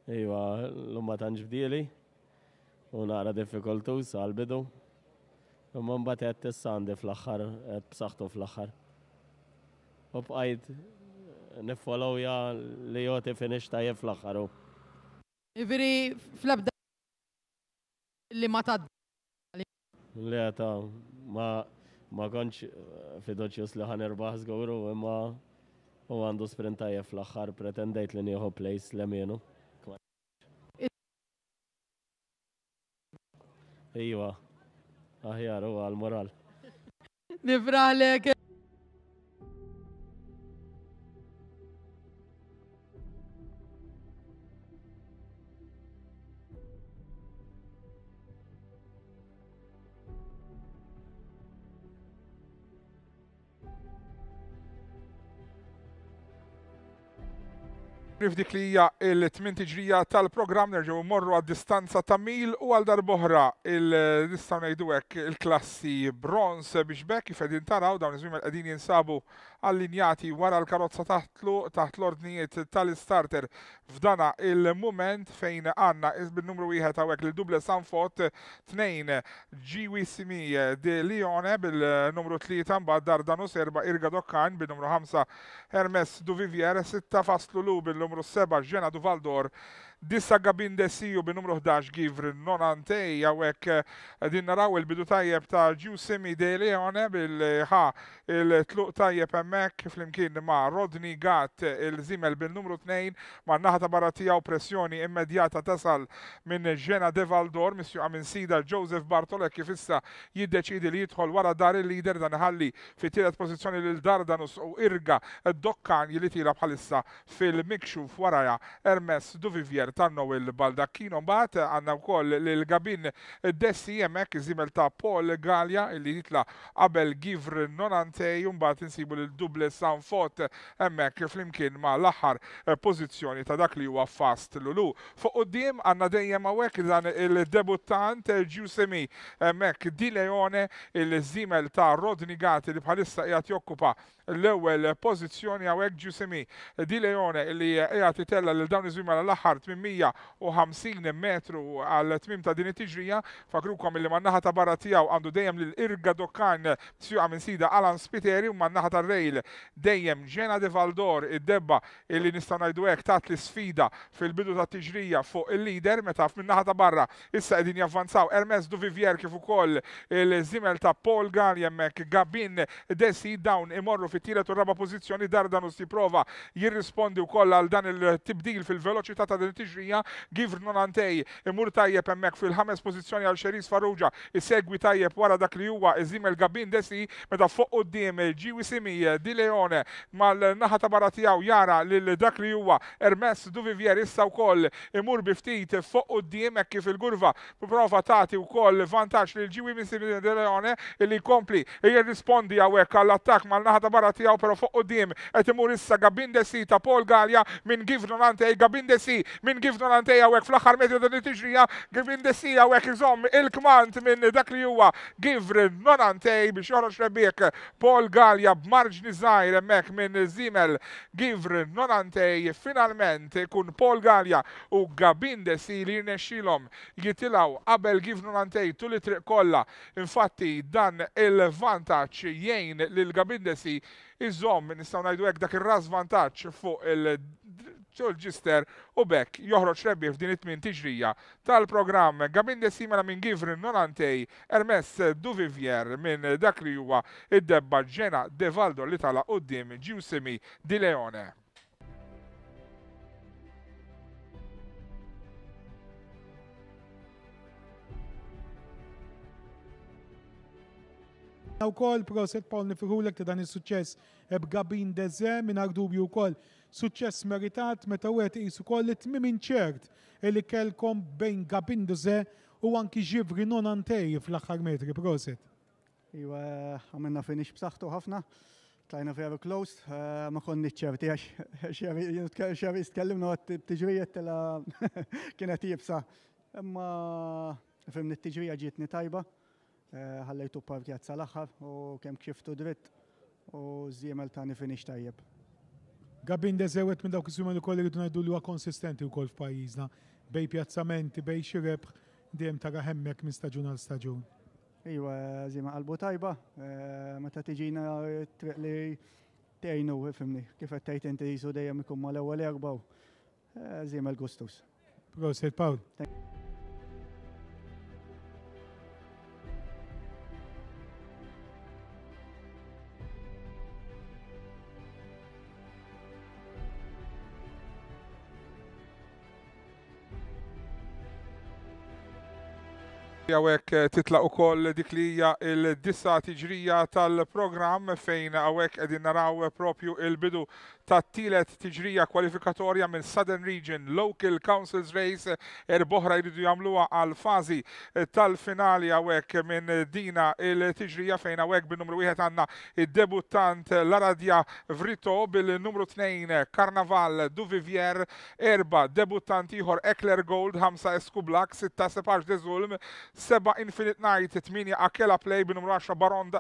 Iwa, l-umma tanġ bdili, u nara diffikultu, salbidu, u man bat għed t-sandi fl-axħar, b'saħtu fl-axħar. U bqajt ja li joti finix tajjeb fl-axħar. Iviri, fl-abda li ma tad. Li ma ma konċ eh, fiduċjus li ħan erbaħ zguru imma u għandu sprintajja fl-axħar pretendajt li njiħu plejs l eminu Iwa, aħjar u għal-moral. Nifraħlek. kompli f'dik li hija il-tmin tiġrija tal-programm nerġgħu morru għad distanza ta' mil u għal darboħra il-nistgħu ngħidu hekk il-klassi bronze biex bekk kif qegħdin taraw dawn iż-żmiem qegħdin jinsabu allinjati wara l-karozza taħt l-ordnijiet tal-starter f'dana il-moment fejn għanna bil numru wieħed għawek li duble sanfot 2 ġiwi simi de Lione bil-numru 3 mbagħad Dardano serba Irga Dokkan bil-numru 5 Hermes Duvivier 6 Faslulu bil-numru 7 Ġena Duvaldor dissa gabin desiju bin numru 11 givrin non jawek eh, din naraw il-bidu tajjeb ta' Giusemi De Leone bil-ħa il-tluq tajjeb emmek fl-imkien ma' Rodni Gat il-zimel bil-numru 2 ma' naħta u pressjoni immedjata tasal minn Ġena De Valdor misju għamin sida Joseph Bartolek kif issa jiddeċidi li jidħol wara dar il-lider dan ħalli fit tielet pozizjoni lil Dardanus u irga d dokkan jilitila bħalissa fil-mikxuf waraja Ermes Duvivier il-Ger tanno il-Baldakkino għanna għandna wkoll il-Gabin Dessi jemek Zimel ta' Paul Galja li jitla għabel Givr Nonantej u mbagħad insibu l duble Sanfot hemmhekk flimkien ma' l-aħħar pożizzjoni ta' dak li huwa fast Lulu. Fuq quddiem għandna dejjem hawnhekk dan il-debuttant Giusemi hemmhekk Di Leone il zimel ta' Rodnigati Gati li bħalissa jgħat jokkupa l-ewwel pożizzjoni għawek ġusemi Di Leone li qiegħed titella lil dawn iżwima l-aħħar 850 metru għal tmim ta' din it-tiġrija fakrukom li man-naħa ta' barra tiegħu għandu dejjem l Irga Dokkan sjuqa minn sida Alan Spiteri u man-naħa rejl dejjem Ġena De Valdor id-debba illi nistgħu ngħidu hekk l-sfida fil-bidu ta' tiġrija fuq il-lider meta f'min-naħa ta' barra issa qegħdin javvanzaw Hermes Duvivier kif ukoll il zimel ta' Paul Gan jemmek Gabin Desi dawn imorru fi fit-tielet u raba pożizzjoni Dardanus jipprova jirrispondi wkoll għal dan il-tibdil fil-veloċità ta' din it-tixrija Givron Antej imur tajjeb hemmhekk fil-ħames pożizzjoni għal Xeris Farrugia isegwi tajjeb wara dak li huwa iżim il-Gabin Desi meta fuq quddiem ġiwi Simi Di Leone mal-naħa ta' barra tiegħu jara lil dak li huwa Ermess Duvivier issa wkoll imur biftit fuq quddiem hekk kif il-gurva prova tagħti wkoll vantaġġ lil ġiwi Simi Di Leone illi kompli jirrispondi hawnhekk għall-attakk mal-naħa ta' barra l tiegħu però fuq qudiem qed imur issa Gabindesi ta' Paul Galja minn Givnon nantej Gabindesi minn givno nantej hawnhekk fl-aħħar metru din it-tiġrija Gabindesi hawnhekk iżomm il-kmant minn dak li huwa Givri nonantej biex joħroġ rebiek Paul Galja b'marġni żgħir hemmhekk minn Zimel Givri nonantej finalment ikun Paul Galja u Gabindesi li jirnexxilhom jitilaw qabel Givno Antej tul it-triq kollha. Infatti dan il-vantaġġ jgħin lil Gabindesi iżomm nistgħu ngħidu hekk dak ir-ras fuq il-ġister u bekk joħroġ Rebbi f'din it tmin tiġrija tal-programm Gabin de Simana minn Givrin Nonantej, Ermess Duvivier minn dak li huwa id-debba ġena Valdo li tala qudiem Giusemi Di Leone. Naw kol proset Paul nifirulek ta' dan il-suċess ebgabin dezze minn dubju u kol suċess meritat me ta' għet jisu kol li tmim inċert li kelkom bejn gabin dezze u anki ġivri non antej fl-axar metri proset. Iwa, għamilna finix b'saħħtu ħafna, tlajna very close, eh, ma konni ċerti għax xerri tkellimna għat t-tġrijiet tela kienet jibsa. Imma fimni t-tġrija ġietni tajba, Eh, ħallejtu parkjat sal-axħar u kem kxiftu dritt u ziemel tani finix tajjeb. Gabin deżewet minn dawk iż-żumel ukoll irridu ngħidu li huwa konsistenti wkoll f'pajjiżna bej pjazzamenti, bej xi rebħ dejjem tara hemmhekk minn staġun għal staġun. Iwa, zima qalbu tajba, eh, meta tiġina triq li tejnu fimni, kif qed tgħid inti jisu dejjem ikun mal-ewwel jarbaw. Eh, zima l-gustus. Prosit Paul. Għawek eh, titla u koll dik li hija il-dissa tiġrija tal-program fejn għawek edin naraw propju il-bidu ta' tielet tiġrija kwalifikatorja minn Southern Region Local Councils Race erboħra jridu jagħmluha għal Fazi tal-finali hawnhekk minn dina il-tiġrija fejn hawnhekk bin-numru wieħed għandna id-debuttant Laradja Vrito bil-numru 2 Carnaval Duvivier, erba debuttant ieħor Ekler Gold, 5 Esku Black, 6 Sepage de Zulm, 7 Infinite Night, 8 Akela Play bin-numru 10 Baron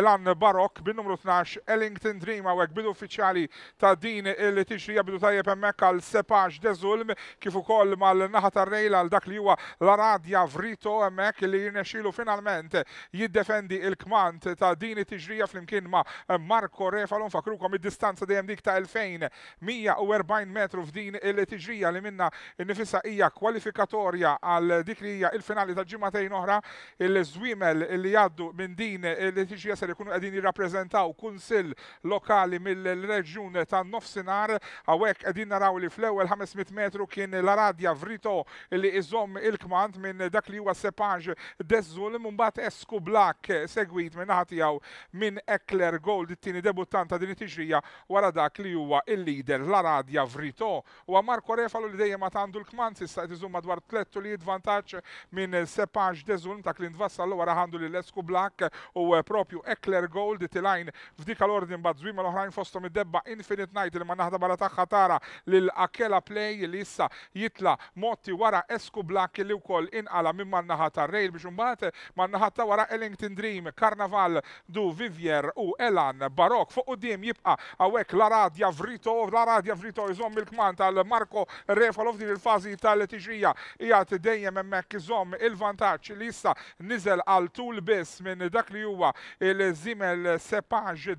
Lan Barok, bin-numru 12 Ellington Dream hawnhekk bidu uffiċjali ta' ta' din li tixri jabdu tajjeb emmek għal sepax Zulm kif ukoll mal-naħa tar-rejla għal dak li huwa la radja vrito emmek li jirnexilu finalment jiddefendi il-kmant ta' din it-tiġrija flimkien ma' Marco Refalon fakrukom id-distanza dejjem dik ta' 2140 metru f'din il-tiġrija li minna nifissa hija kwalifikatorja għal dik li hija il-finali ta' ġimagħtejn oħra il-żwiemel li jgħaddu minn din il-tiġrija ser ikunu qegħdin jirrappreżentaw kunsill lokali mill-reġjun ta' ta' nofsinar għawek għedin naraw li fl-ewel 500 metru kien la radja vrito li iżom il kmant minn dak li huwa sepaġ dezzul mumbat esku blak segwit minn ħatijaw minn Ekler Gold it-tini debuttanta din it-tiġrija wara dak li huwa il-lider la radja vrito u Marko Refalo li dejjem għandu l kmant sissa iżum madwar tlettu li jidvantaġġ minn sepaġ dezzul ta' klint vassal wara għandu li l-esku blak u propju Ekler Gold it-tilajn f'dik l-ordin bad-zwim l-oħrajn fostom id-debba Infinite kienet ngħid li ma naħda bala taħħa tara lil Akela Play li issa jitla Motti wara Esku Black li koll inqala minn man-naħa tar-rejl biex imbagħad ma' naħa ta' wara Ellington Dream, Carnaval du Vivier u Elan Barok fuq qudiem jibqa' hawnhekk la radja Vrito, la radja Vrito jżomm il-kman tal-Marco Refalov din il-fażi tal Tiġija. qiegħed dejjem hemmhekk iżomm il-vantaġġ li issa niżel għal tul biss minn dak li huwa il-Zimel Sepage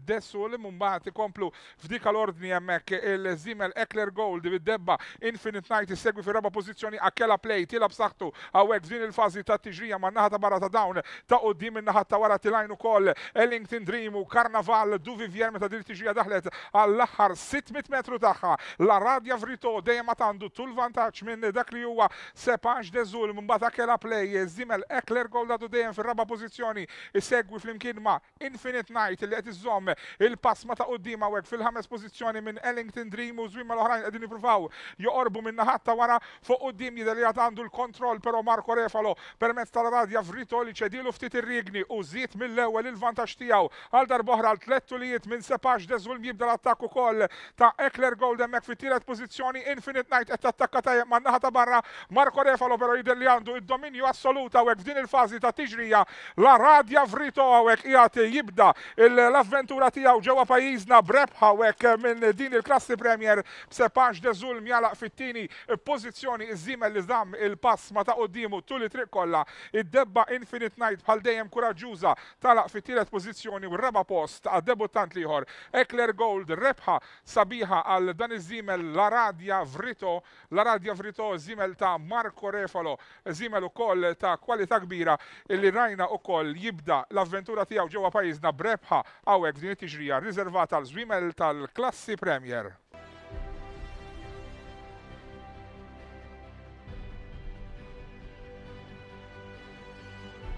li mumbat ikomplu f'dik l-ordni ħadni hemmhekk il-Zimel Ekler Gold bid-debba Infinite Night segwi fi roba pożizzjoni akkela play tilab saħtu għawek zin il fazi ta' tiġrija ma' naħata ta' barra ta' dawn ta' u in-naħa ta' wara tilajnu kol Ellington Dream u Karnaval du Vjerme meta dir tiġrija daħlet għall-aħħar 600 metru tagħha la Radja Vrito dejjem għandu tul vantaċ minn dak li huwa Sepaġ Deżul mbagħad akkela play Zimel Ekler Gold għadu dejjem roba pozizjoni segwi fl flimkien ma' Infinite Night li iżomm il-pass ma ta' qudiema fil-ħames pozizjoni pressjoni minn Ellington Dream u zwimma l-oħrajn qegħdin jiprufaw joqorbu minn naħatta wara fuq Dim jidher li għandu l-kontroll pero Marco Refalo permezz tal-radja vrito li ċedilu ftit ir-rigni u zit mill-ewwel il-vantaġġ tiegħu għal darboħra l li tulijiet minn sepax deżul jibda l-attakk ukoll ta' Ekler Golden Mek fit tiret pożizzjoni Infinite Night qed attakka tajjeb man naħata barra Marco Refalo però jidher li għandu id-dominju assoluta għek f'din il-fażi ta' tiġrija la radja vrito għek jgħati jibda l-avventura tiegħu ġewwa pajjiżna brebħa minn minn din il-klassi Premier b'sepax zulm jalaq fit-tini e pozizjoni iż-żimel li żamm il-pass ma ta' qoddimu tul it-triq kollha id-debba Infinite Night bħal dejjem kuraġuża talaq fit-tielet pożizzjoni u raba post għad debutant liħor Ekler Gold rebħa sabiħa għal dan iż-żimel la Radja Vrito, la Radja Vrito żimel ta' Marco Refalo, żimel ukoll ta' kwalità kbira illi rajna ukoll jibda l-avventura tiegħu ġewwa pajjiżna brebħa hawnhekk din it-tiġrija riservata l żwimel tal-klass Messi Premier.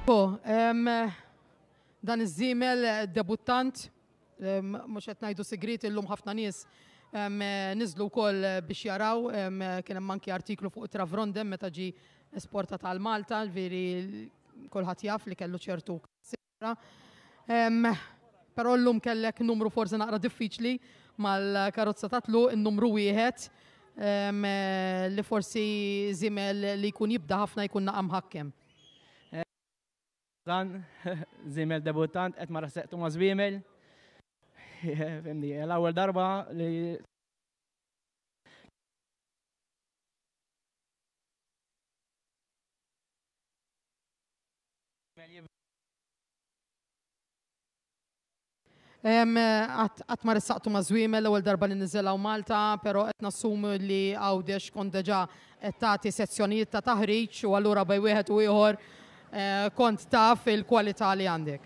Po, dan iż-żiemel debuttant, mhux qed ngħidu sigrit illum ħafna nies niżlu wkoll biex jaraw, kien hemm anki artiklu fuq Travrondem meta ġi esporta għal Malta, veri kulħadd jaf li kellu ċertu sibra. Però llum kellek numru forsi naqra diffiċli mal-karozza tatlu n-numru wieħed eh, li forsi zimel li jkun jibda ħafna jkun naqam ħakkem. Dan zimel debutant qed ma rasseqtu ma L-ewwel darba li Għat ma ressaqtu ma' zwimel l-ewel darba li nizzelaw Malta, pero qed nassumu li għawdex kon deġa tagħti sezzjonijiet ta' taħriġ u allura bej wieħed u ieħor eh, kont taf il-kwalità li għandek.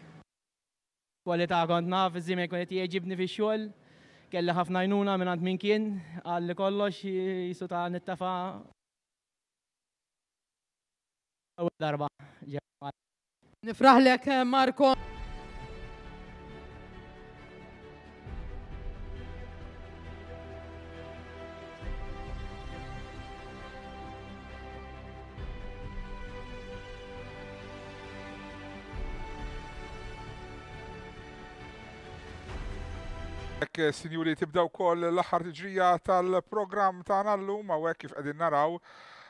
Kwalità kont naf, iż-żimel kun jieġibni fi xogħol kelli ħafna jnuna minn għand minn kien, għalli kollox jisu ta' nittafa. Ewwel darba. Nifraħlek Marko. Eh, sinjuri, tibdaw kol l-ħar ġrija tal-program ta' għallu, ma' kif għedin naraw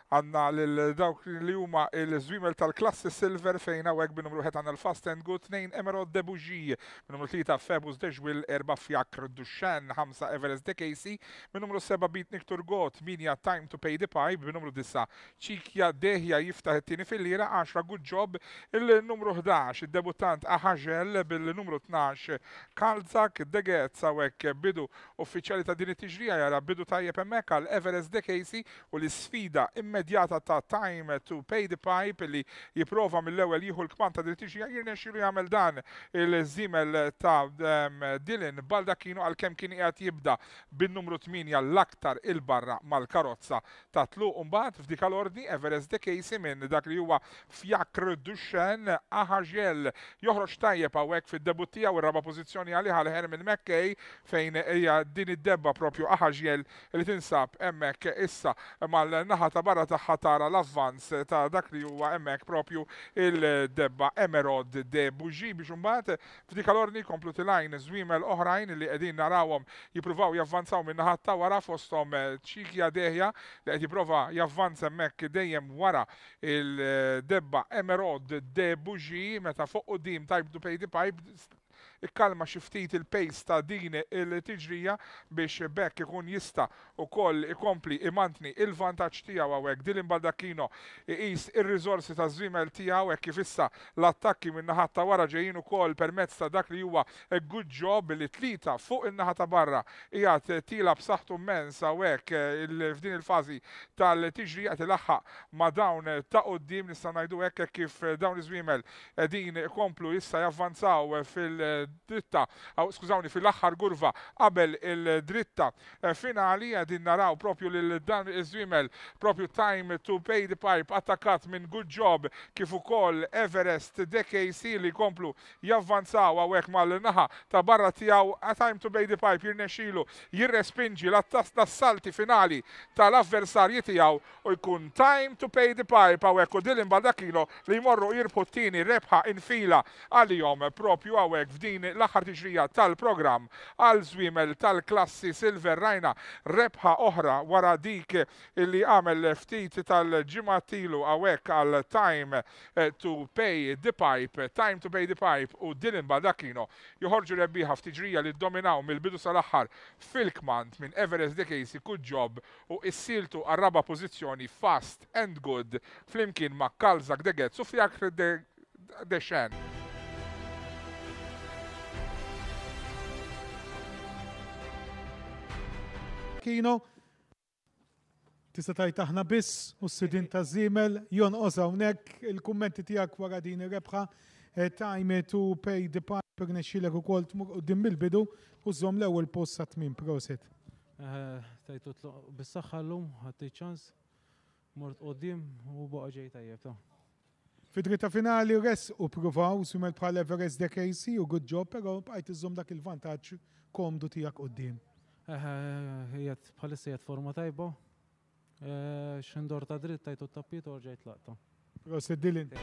għanna l-dawk li huma l zwimel tal-klassi silver fejn hawnhekk bin numru 1 l-Fast and Good 2 Emerald Debuji, bin l 3 Febus Deġwil 4 Fjakr Dushan 5 Everest DKC Casey, l seba' bit Niktur Got Minja Time to Pay the Pipe, bin l 9 Ċikja Deħja jiftaħ t-tini fil-lira 10 Good Job il-numru 11 il debutant Aħaġel bil-numru 12 Kalzak Degezz hawnhekk bidu uffiċjali ta' dini t-ġrija jara bidu tajjeb emmek għal Everest DKC u l-isfida imma immedjata ta' time to pay the pipe li jiprofa mill-ewel jieħu l-kman ta' drittiġi għajirne xiru jgħamil dan il-zimel ta' Dylan Baldacchino għal kem kien qiegħed jibda bin-numru 8 l-aktar il-barra mal-karozza ta' tluq mbagħad f'dik l-ordni Everest De Casey minn dak li huwa fjakr Duxen Aħaġel joħroġ tajjeb għawek fid debuttija u r raba pożizzjoni għalih għal Herman McKay fejn hija din id-debba propju Aħaġel li tinsab emmek issa mal-naħa ta' barra taħħa tara l-avvanz ta' dak li huwa hemmhekk propju il-debba Emerod de Buġi biex imbagħad f'dik l-orni komplu tilajn żwiemel oħrajn li qegħdin narawhom jippruvaw javvanzaw minn ħatta wara fosthom eh, ċikja deħja li qed jipprova javvanza hemmhekk dejjem wara il-debba Emerod de Buġi meta fuq qudiem tajbdu pejdi pipe ikkalma xi ftit il-pace ta' din il-tiġrija biex bekk ikun jista koll ikompli imantni il-vantaġġ tiegħu għawek Dilin baldakino iqis ir rizorsi ta' żrimel tiegħu hekk kif issa l-attakki minn naħat ta' wara ġejjin ukoll permezz ta' dak li huwa good job li tlita fuq in-naħa ta' barra qiegħed tila b'saħħtu mens hawnhekk f'din il-fażi tal-tiġrija tilaħħa ma' dawn ta' qoddim nista' ngħidu hekk kif dawn iż-żwiemel din komplu issa javvanzaw fil- dritta, aw skużawni, fil aħħar gurva qabel il-dritta eh, finali għedin naraw propju lil dan iż propju time to pay the pipe attakat minn good job kif ukoll Everest DKC li komplu javvanzaw għawek mal-naħa ta' barra tijaw a time to pay the pipe jirnexilu jirrespinġi l-attas salti finali tal-avversarji tijaw u jkun time to pay the pipe għawek u dilin baldakilo li jmorru jirputtini rebħa infila għal-jom propju għawek f'din din l-aħħar tiġrija tal-programm għal zwimel tal-klassi Silver Rajna rebħa oħra wara dik li għamel ftit tal-ġimatilu għawek għal Time to Pay the Pipe, Time to Pay the Pipe u Dylan Badakino joħorġu rebbiħa ftiġrija li dominaw mill-bidu sal-aħħar fil-kmand minn Everest Decasey Good Job u issiltu għarraba pozizjoni Fast and Good flimkien ma' Kalzak Degetz u de Deċen. kino, tista tajt biss u s-sidin ta' zimel, jon oza unek il-kommenti tijak wara din rebħa, eh, time to pay the piper nexxilek u kolt, tmur u dim bil-bidu u zom l ewwel post sa' tmim prosit. Eh, Tajtu t bis-saxħa l ċans, mort u dim u boħġej ġej tajjeb ta' Fidrita finali res u provaw sumel bħal Everest DKC u good job, pero bħajt iżom dak il-vantaġġ komdu tijak u dim. Jgħat bħalissa jgħat forma tajbo. xindor ta' dritt tajtu t-tappiet u rġajt laqta. Prosedilin.